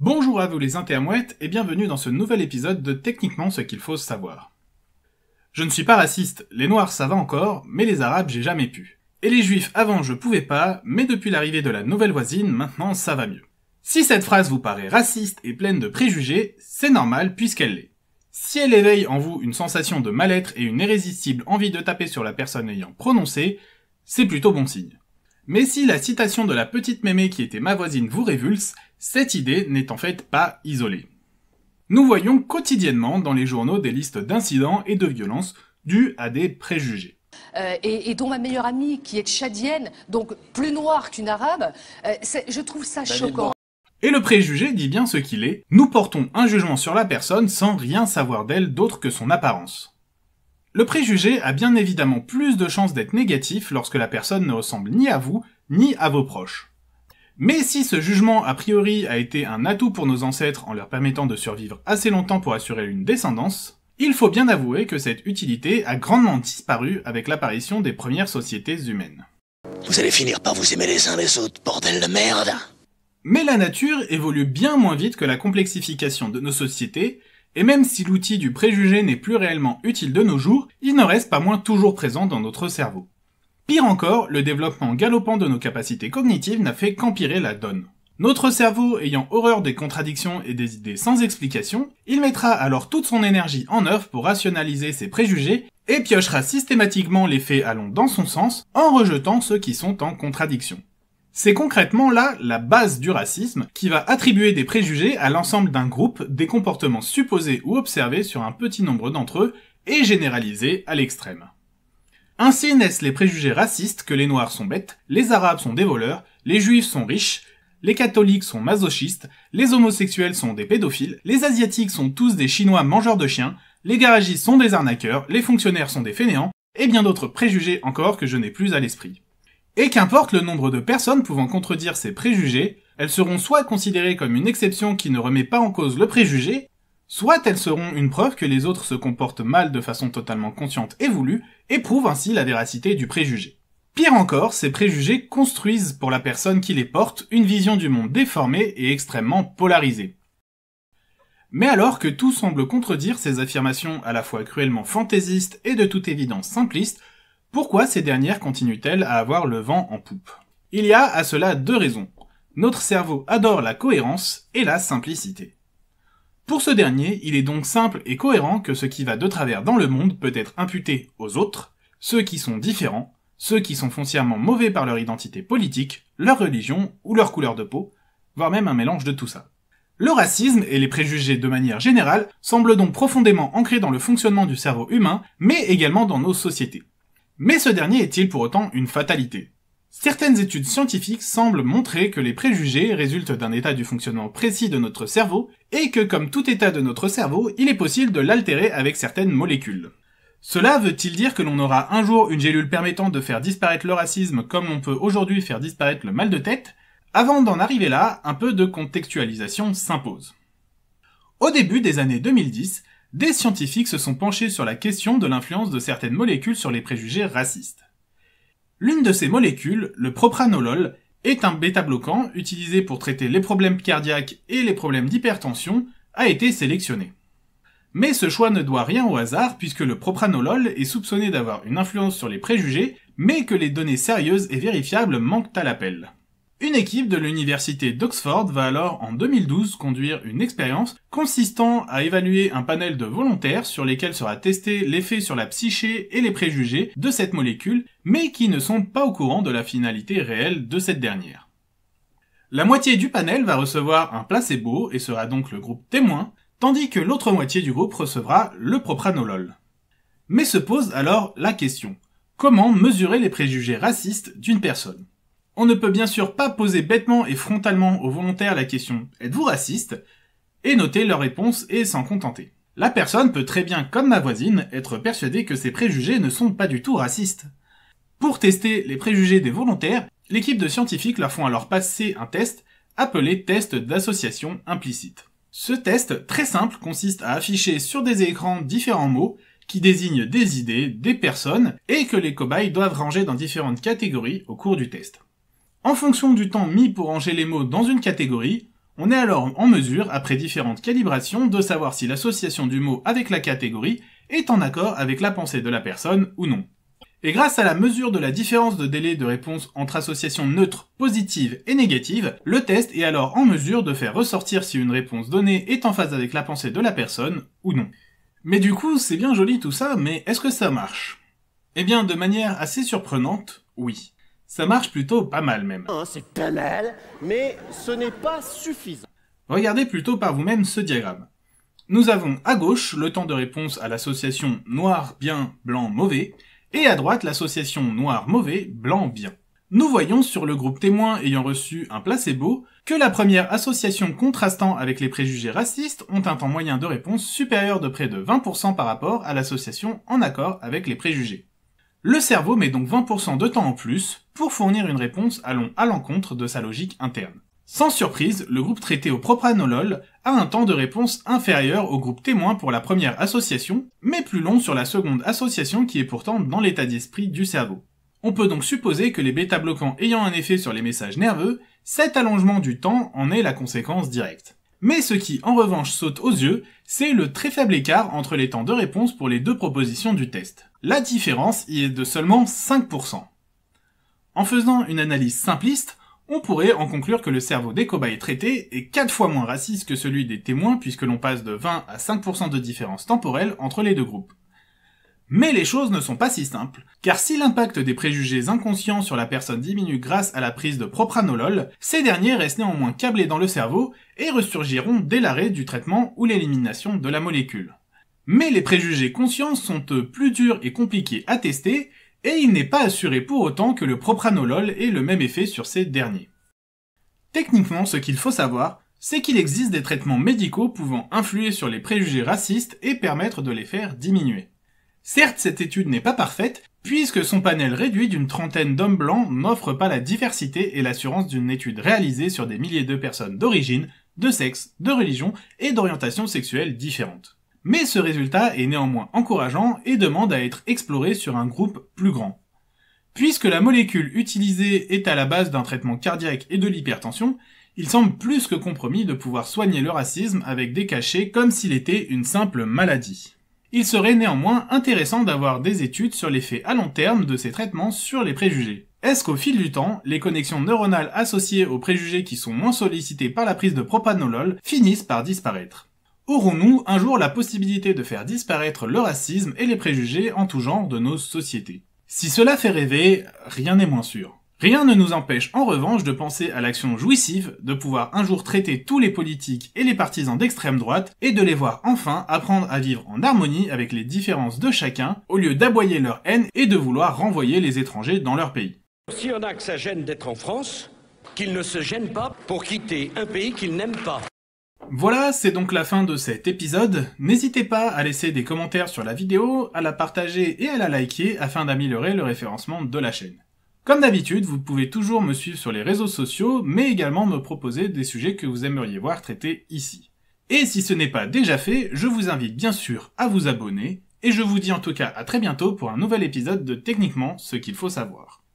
Bonjour à vous les intermouettes et bienvenue dans ce nouvel épisode de Techniquement ce qu'il faut savoir. Je ne suis pas raciste, les noirs ça va encore, mais les arabes j'ai jamais pu. Et les juifs avant je pouvais pas, mais depuis l'arrivée de la nouvelle voisine, maintenant ça va mieux. Si cette phrase vous paraît raciste et pleine de préjugés, c'est normal puisqu'elle l'est. Si elle éveille en vous une sensation de mal-être et une irrésistible envie de taper sur la personne ayant prononcé, c'est plutôt bon signe. Mais si la citation de la petite mémé qui était ma voisine vous révulse, cette idée n'est en fait pas isolée. Nous voyons quotidiennement dans les journaux des listes d'incidents et de violences dues à des préjugés. Euh, et, dont ma meilleure amie, qui est tchadienne, donc plus noire qu'une arabe, euh, je trouve ça bah, choquant. Et le préjugé dit bien ce qu'il est, nous portons un jugement sur la personne sans rien savoir d'elle d'autre que son apparence. Le préjugé a bien évidemment plus de chances d'être négatif lorsque la personne ne ressemble ni à vous, ni à vos proches. Mais si ce jugement a priori a été un atout pour nos ancêtres en leur permettant de survivre assez longtemps pour assurer une descendance, il faut bien avouer que cette utilité a grandement disparu avec l'apparition des premières sociétés humaines. Vous allez finir par vous aimer les uns les autres, bordel de merde Mais la nature évolue bien moins vite que la complexification de nos sociétés, et même si l'outil du préjugé n'est plus réellement utile de nos jours, il ne reste pas moins toujours présent dans notre cerveau. Pire encore, le développement galopant de nos capacités cognitives n'a fait qu'empirer la donne. Notre cerveau ayant horreur des contradictions et des idées sans explication, il mettra alors toute son énergie en œuvre pour rationaliser ses préjugés et piochera systématiquement les faits allant dans son sens en rejetant ceux qui sont en contradiction. C'est concrètement là la base du racisme qui va attribuer des préjugés à l'ensemble d'un groupe, des comportements supposés ou observés sur un petit nombre d'entre eux et généralisés à l'extrême. Ainsi naissent les préjugés racistes que les Noirs sont bêtes, les Arabes sont des voleurs, les Juifs sont riches, les catholiques sont masochistes, les homosexuels sont des pédophiles, les asiatiques sont tous des chinois mangeurs de chiens, les garagistes sont des arnaqueurs, les fonctionnaires sont des fainéants, et bien d'autres préjugés encore que je n'ai plus à l'esprit. Et qu'importe le nombre de personnes pouvant contredire ces préjugés, elles seront soit considérées comme une exception qui ne remet pas en cause le préjugé, Soit elles seront une preuve que les autres se comportent mal de façon totalement consciente et voulue, et prouvent ainsi la véracité du préjugé. Pire encore, ces préjugés construisent pour la personne qui les porte une vision du monde déformée et extrêmement polarisée. Mais alors que tout semble contredire ces affirmations à la fois cruellement fantaisistes et de toute évidence simplistes, pourquoi ces dernières continuent-elles à avoir le vent en poupe Il y a à cela deux raisons. Notre cerveau adore la cohérence et la simplicité. Pour ce dernier, il est donc simple et cohérent que ce qui va de travers dans le monde peut être imputé aux autres, ceux qui sont différents, ceux qui sont foncièrement mauvais par leur identité politique, leur religion ou leur couleur de peau, voire même un mélange de tout ça. Le racisme et les préjugés de manière générale semblent donc profondément ancrés dans le fonctionnement du cerveau humain, mais également dans nos sociétés. Mais ce dernier est-il pour autant une fatalité Certaines études scientifiques semblent montrer que les préjugés résultent d'un état du fonctionnement précis de notre cerveau et que comme tout état de notre cerveau, il est possible de l'altérer avec certaines molécules. Cela veut-il dire que l'on aura un jour une gélule permettant de faire disparaître le racisme comme on peut aujourd'hui faire disparaître le mal de tête Avant d'en arriver là, un peu de contextualisation s'impose. Au début des années 2010, des scientifiques se sont penchés sur la question de l'influence de certaines molécules sur les préjugés racistes. L'une de ces molécules, le propranolol, est un bêta-bloquant utilisé pour traiter les problèmes cardiaques et les problèmes d'hypertension, a été sélectionné. Mais ce choix ne doit rien au hasard puisque le propranolol est soupçonné d'avoir une influence sur les préjugés, mais que les données sérieuses et vérifiables manquent à l'appel. Une équipe de l'université d'Oxford va alors en 2012 conduire une expérience consistant à évaluer un panel de volontaires sur lesquels sera testé l'effet sur la psyché et les préjugés de cette molécule, mais qui ne sont pas au courant de la finalité réelle de cette dernière. La moitié du panel va recevoir un placebo et sera donc le groupe témoin, tandis que l'autre moitié du groupe recevra le propranolol. Mais se pose alors la question, comment mesurer les préjugés racistes d'une personne on ne peut bien sûr pas poser bêtement et frontalement aux volontaires la question « Êtes-vous raciste ?» et noter leur réponse et s'en contenter. La personne peut très bien, comme ma voisine, être persuadée que ses préjugés ne sont pas du tout racistes. Pour tester les préjugés des volontaires, l'équipe de scientifiques leur font alors passer un test appelé test d'association implicite. Ce test très simple consiste à afficher sur des écrans différents mots qui désignent des idées, des personnes et que les cobayes doivent ranger dans différentes catégories au cours du test. En fonction du temps mis pour ranger les mots dans une catégorie, on est alors en mesure, après différentes calibrations, de savoir si l'association du mot avec la catégorie est en accord avec la pensée de la personne ou non. Et grâce à la mesure de la différence de délai de réponse entre associations neutres, positives et négatives, le test est alors en mesure de faire ressortir si une réponse donnée est en phase avec la pensée de la personne ou non. Mais du coup, c'est bien joli tout ça, mais est-ce que ça marche Eh bien, de manière assez surprenante, oui. Ça marche plutôt pas mal même. Hein, c'est pas mal, mais ce n'est pas suffisant. Regardez plutôt par vous-même ce diagramme. Nous avons à gauche le temps de réponse à l'association noir bien blanc mauvais et à droite l'association noir mauvais blanc bien. Nous voyons sur le groupe témoin ayant reçu un placebo que la première association contrastant avec les préjugés racistes ont un temps moyen de réponse supérieur de près de 20% par rapport à l'association en accord avec les préjugés. Le cerveau met donc 20% de temps en plus pour fournir une réponse allant à l'encontre de sa logique interne. Sans surprise, le groupe traité au propranolol a un temps de réponse inférieur au groupe témoin pour la première association, mais plus long sur la seconde association qui est pourtant dans l'état d'esprit du cerveau. On peut donc supposer que les bêta-bloquants ayant un effet sur les messages nerveux, cet allongement du temps en est la conséquence directe. Mais ce qui en revanche saute aux yeux, c'est le très faible écart entre les temps de réponse pour les deux propositions du test. La différence y est de seulement 5%. En faisant une analyse simpliste, on pourrait en conclure que le cerveau des cobayes traités est 4 fois moins raciste que celui des témoins puisque l'on passe de 20 à 5% de différence temporelle entre les deux groupes. Mais les choses ne sont pas si simples, car si l'impact des préjugés inconscients sur la personne diminue grâce à la prise de propranolol, ces derniers restent néanmoins câblés dans le cerveau et ressurgiront dès l'arrêt du traitement ou l'élimination de la molécule. Mais les préjugés conscients sont eux plus durs et compliqués à tester, et il n'est pas assuré pour autant que le propranolol ait le même effet sur ces derniers. Techniquement, ce qu'il faut savoir, c'est qu'il existe des traitements médicaux pouvant influer sur les préjugés racistes et permettre de les faire diminuer. Certes, cette étude n'est pas parfaite, puisque son panel réduit d'une trentaine d'hommes blancs n'offre pas la diversité et l'assurance d'une étude réalisée sur des milliers de personnes d'origine, de sexe, de religion et d'orientation sexuelle différentes mais ce résultat est néanmoins encourageant et demande à être exploré sur un groupe plus grand. Puisque la molécule utilisée est à la base d'un traitement cardiaque et de l'hypertension, il semble plus que compromis de pouvoir soigner le racisme avec des cachets comme s'il était une simple maladie. Il serait néanmoins intéressant d'avoir des études sur l'effet à long terme de ces traitements sur les préjugés. Est-ce qu'au fil du temps, les connexions neuronales associées aux préjugés qui sont moins sollicités par la prise de propanolol finissent par disparaître Aurons-nous un jour la possibilité de faire disparaître le racisme et les préjugés en tout genre de nos sociétés Si cela fait rêver, rien n'est moins sûr. Rien ne nous empêche en revanche de penser à l'action jouissive de pouvoir un jour traiter tous les politiques et les partisans d'extrême droite et de les voir enfin apprendre à vivre en harmonie avec les différences de chacun au lieu d'aboyer leur haine et de vouloir renvoyer les étrangers dans leur pays. Si on a que ça gêne d'être en France, qu'ils ne se gênent pas pour quitter un pays qu'ils n'aiment pas. Voilà, c'est donc la fin de cet épisode. N'hésitez pas à laisser des commentaires sur la vidéo, à la partager et à la liker afin d'améliorer le référencement de la chaîne. Comme d'habitude, vous pouvez toujours me suivre sur les réseaux sociaux, mais également me proposer des sujets que vous aimeriez voir traités ici. Et si ce n'est pas déjà fait, je vous invite bien sûr à vous abonner, et je vous dis en tout cas à très bientôt pour un nouvel épisode de Techniquement ce qu'il faut savoir.